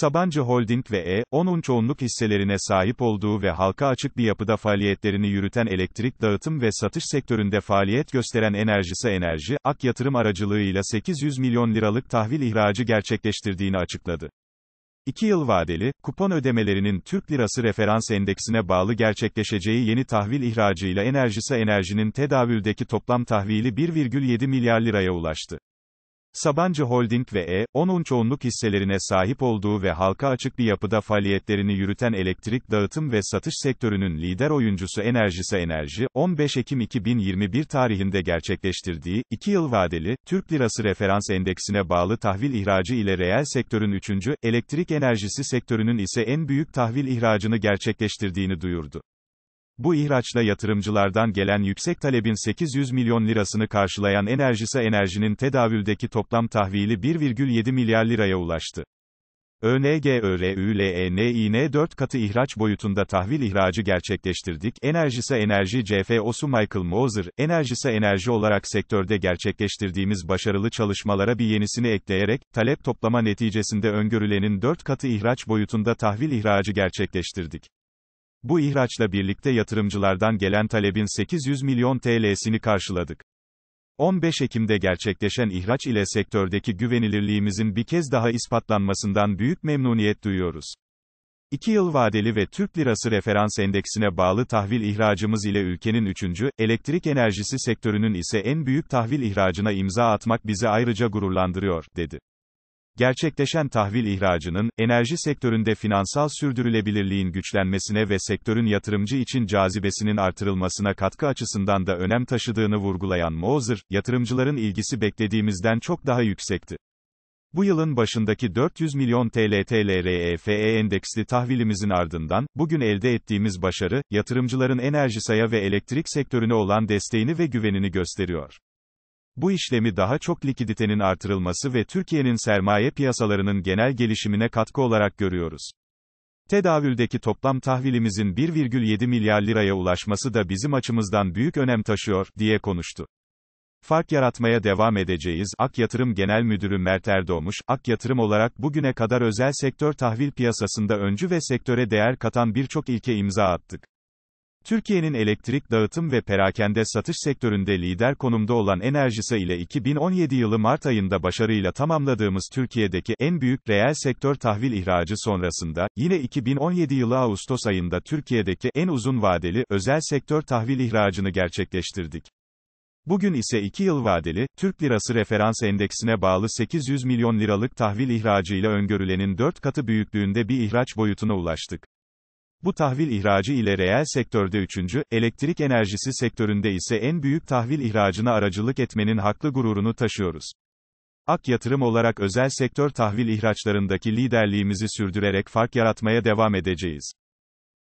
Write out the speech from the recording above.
Sabancı Holding ve E-10'un çoğunluk hisselerine sahip olduğu ve halka açık bir yapıda faaliyetlerini yürüten elektrik dağıtım ve satış sektöründe faaliyet gösteren Enerjisa Enerji, Ak yatırım aracılığıyla 800 milyon liralık tahvil ihracı gerçekleştirdiğini açıkladı. 2 yıl vadeli, kupon ödemelerinin Türk Lirası Referans Endeksine bağlı gerçekleşeceği yeni tahvil ihracıyla Enerjisa Enerji'nin tedavüldeki toplam tahvili 1,7 milyar liraya ulaştı. Sabancı Holding ve E-10'un çoğunluk hisselerine sahip olduğu ve halka açık bir yapıda faaliyetlerini yürüten elektrik dağıtım ve satış sektörünün lider oyuncusu Enerjisa Enerji, 15 Ekim 2021 tarihinde gerçekleştirdiği, 2 yıl vadeli, Türk Lirası Referans Endeksine bağlı tahvil ihracı ile reel sektörün 3. elektrik enerjisi sektörünün ise en büyük tahvil ihracını gerçekleştirdiğini duyurdu. Bu ihraçla yatırımcılardan gelen yüksek talebin 800 milyon lirasını karşılayan Enerjisa Enerji'nin tedavüldeki toplam tahvili 1,7 milyar liraya ulaştı. ÖNGÖRÜLENİN e 4 katı ihraç boyutunda tahvil ihracı gerçekleştirdik. Enerjisa Enerji CF OSU Michael Moser, Enerjisa Enerji olarak sektörde gerçekleştirdiğimiz başarılı çalışmalara bir yenisini ekleyerek, talep toplama neticesinde öngörülenin 4 katı ihraç boyutunda tahvil ihracı gerçekleştirdik. Bu ihraçla birlikte yatırımcılardan gelen talebin 800 milyon TL'sini karşıladık. 15 Ekim'de gerçekleşen ihraç ile sektördeki güvenilirliğimizin bir kez daha ispatlanmasından büyük memnuniyet duyuyoruz. 2 yıl vadeli ve Türk Lirası referans endeksine bağlı tahvil ihracımız ile ülkenin 3. elektrik enerjisi sektörünün ise en büyük tahvil ihracına imza atmak bizi ayrıca gururlandırıyor, dedi gerçekleşen tahvil ihracının, enerji sektöründe finansal sürdürülebilirliğin güçlenmesine ve sektörün yatırımcı için cazibesinin artırılmasına katkı açısından da önem taşıdığını vurgulayan Moser, yatırımcıların ilgisi beklediğimizden çok daha yüksekti. Bu yılın başındaki 400 milyon TL TLREFE e endeksli tahvilimizin ardından, bugün elde ettiğimiz başarı, yatırımcıların enerji saya ve elektrik sektörüne olan desteğini ve güvenini gösteriyor. Bu işlemi daha çok likiditenin artırılması ve Türkiye'nin sermaye piyasalarının genel gelişimine katkı olarak görüyoruz. Tedavüldeki toplam tahvilimizin 1,7 milyar liraya ulaşması da bizim açımızdan büyük önem taşıyor, diye konuştu. Fark yaratmaya devam edeceğiz. Ak Yatırım Genel Müdürü Mert Erdoğmuş, Ak Yatırım olarak bugüne kadar özel sektör tahvil piyasasında öncü ve sektöre değer katan birçok ilke imza attık. Türkiye'nin elektrik dağıtım ve perakende satış sektöründe lider konumda olan Enerjisa ile 2017 yılı Mart ayında başarıyla tamamladığımız Türkiye'deki en büyük reel sektör tahvil ihracı sonrasında, yine 2017 yılı Ağustos ayında Türkiye'deki en uzun vadeli özel sektör tahvil ihracını gerçekleştirdik. Bugün ise 2 yıl vadeli, Türk Lirası Referans Endeksine bağlı 800 milyon liralık tahvil ihracı ile öngörülenin 4 katı büyüklüğünde bir ihraç boyutuna ulaştık. Bu tahvil ihracı ile reel sektörde üçüncü, elektrik enerjisi sektöründe ise en büyük tahvil ihracına aracılık etmenin haklı gururunu taşıyoruz. Ak Yatırım olarak özel sektör tahvil ihraçlarındaki liderliğimizi sürdürerek fark yaratmaya devam edeceğiz.